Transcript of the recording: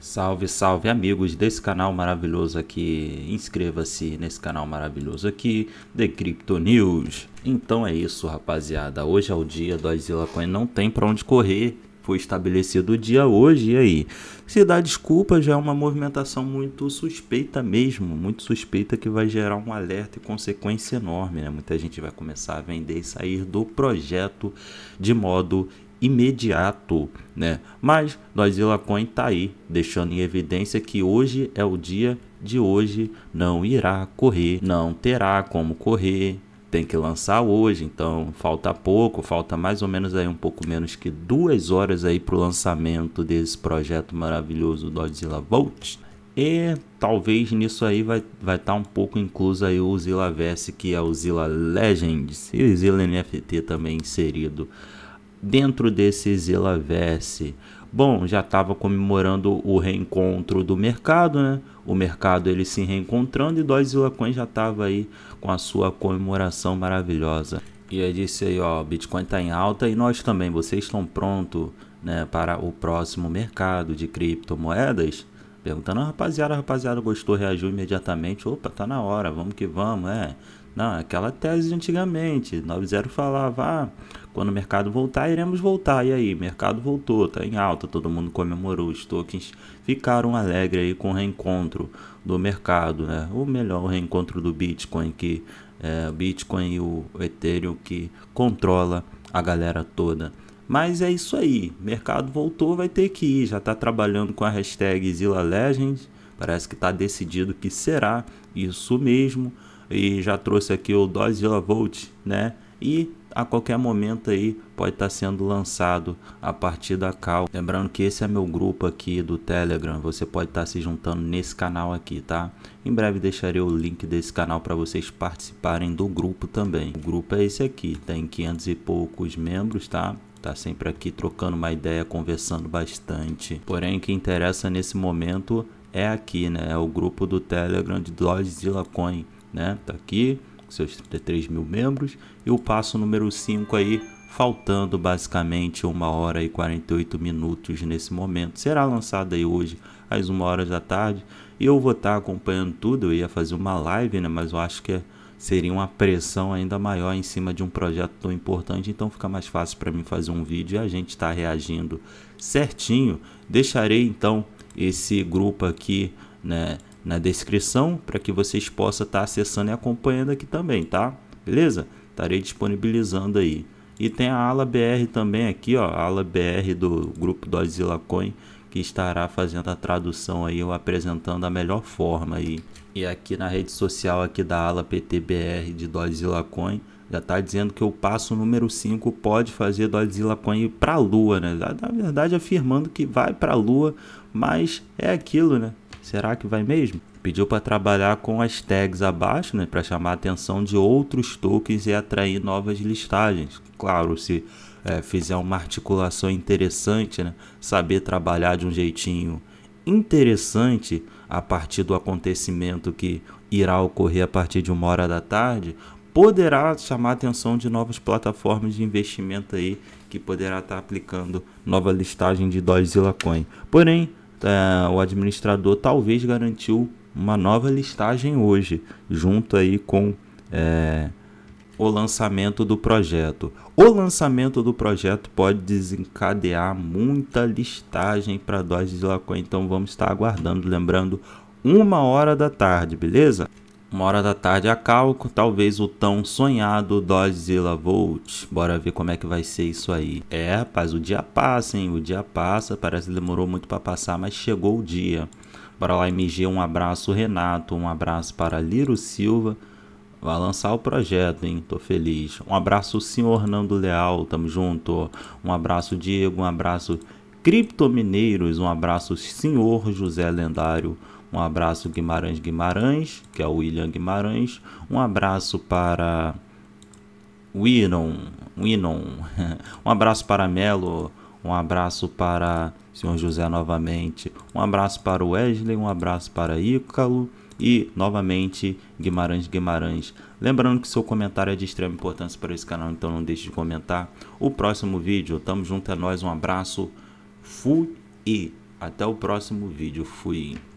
Salve, salve amigos desse canal maravilhoso aqui. Inscreva-se nesse canal maravilhoso aqui, The Crypto News. Então é isso, rapaziada. Hoje é o dia do Azila Coin, não tem para onde correr. Foi estabelecido o dia hoje, e aí? Se dá desculpa, já é uma movimentação muito suspeita mesmo, muito suspeita que vai gerar um alerta e consequência enorme, né? Muita gente vai começar a vender e sair do projeto de modo imediato, né? Mas Doizilla Coin tá aí, deixando em evidência que hoje é o dia de hoje, não irá correr, não terá como correr, tem que lançar hoje, então falta pouco, falta mais ou menos aí um pouco menos que duas horas aí para o lançamento desse projeto maravilhoso Dodzilla Volt. E talvez nisso aí vai estar vai tá um pouco incluso aí o Zilla Verse, que é o Zilla Legends e o Zilla NFT também inserido dentro desse Zilaverse? Bom, já estava comemorando o reencontro do mercado, né? O mercado ele se reencontrando e Dois Zilacoin já estava aí com a sua comemoração maravilhosa. E ele disse aí, ó, Bitcoin está em alta e nós também. Vocês estão prontos né, para o próximo mercado de criptomoedas? Perguntando, ah, rapaziada, rapaziada, gostou, reagiu imediatamente. Opa, tá na hora, vamos que vamos, é. Não, aquela tese de antigamente, 90 falava, ah, quando o mercado voltar, iremos voltar. E aí, mercado voltou, tá em alta, todo mundo comemorou, os tokens ficaram alegres aí com o reencontro do mercado, né? Ou melhor, o reencontro do Bitcoin que é, Bitcoin e o Ethereum que controla a galera toda. Mas é isso aí, mercado voltou, vai ter que ir, já tá trabalhando com a hashtag Zilla Legends, parece que tá decidido que será isso mesmo e já trouxe aqui o Dozilla Volt, né? E a qualquer momento aí pode estar tá sendo lançado a partir da Cal. Lembrando que esse é meu grupo aqui do Telegram, você pode estar tá se juntando nesse canal aqui, tá? Em breve deixarei o link desse canal para vocês participarem do grupo também. O grupo é esse aqui, tem 500 e poucos membros, tá? Tá sempre aqui trocando uma ideia, conversando bastante. Porém, o que interessa nesse momento é aqui, né? É o grupo do Telegram de Dozilla Coin né? Tá aqui, seus 33 mil membros. E o passo número 5 aí, faltando basicamente 1 hora e 48 minutos nesse momento. Será lançado aí hoje, às 1 hora da tarde. E eu vou estar tá acompanhando tudo. Eu ia fazer uma live, né? Mas eu acho que seria uma pressão ainda maior em cima de um projeto tão importante, então fica mais fácil para mim fazer um vídeo e a gente está reagindo certinho. Deixarei então esse grupo aqui, né, na descrição para que vocês possam estar tá acessando e acompanhando aqui também, tá? Beleza? Estarei disponibilizando aí. E tem a ala BR também aqui, ó, a ala BR do grupo Dozilla Coin, que estará fazendo a tradução aí, ou apresentando a melhor forma aí. E aqui na rede social aqui da ala PTBR de Dozilla Coin, já está dizendo que o passo número 5 pode fazer Dozilla Coin para a lua, né? Na verdade afirmando que vai para a lua, mas é aquilo, né? Será que vai mesmo? Pediu para trabalhar com as tags abaixo, né, para chamar a atenção de outros tokens e atrair novas listagens. Claro, se é, fizer uma articulação interessante, né, saber trabalhar de um jeitinho interessante a partir do acontecimento que irá ocorrer a partir de uma hora da tarde, poderá chamar a atenção de novas plataformas de investimento aí que poderá estar tá aplicando nova listagem de Dogecoin. Porém, é, o administrador talvez garantiu uma nova listagem hoje, junto aí com é, o lançamento do projeto. O lançamento do projeto pode desencadear muita listagem para Doge de Lacan, então vamos estar aguardando, lembrando, uma hora da tarde, beleza? Uma hora da tarde a calco, talvez o tão sonhado Dozilla Volt. Bora ver como é que vai ser isso aí. É, rapaz, o dia passa, hein? O dia passa, parece que demorou muito para passar, mas chegou o dia. Bora lá, MG, um abraço, Renato, um abraço para Liro Silva. Vai lançar o projeto, hein? Tô feliz. Um abraço, senhor Nando Leal, tamo junto. Um abraço, Diego, um abraço, Criptomineiros, um abraço, senhor José Lendário. Um abraço Guimarães Guimarães, que é o William Guimarães. Um abraço para Winon, Winon. Um abraço para Melo, um abraço para Senhor José novamente. Um abraço para Wesley, um abraço para Ícalo e novamente Guimarães Guimarães. Lembrando que seu comentário é de extrema importância para esse canal, então não deixe de comentar. O próximo vídeo, tamo junto é nós, um abraço. Fui e até o próximo vídeo. Fui.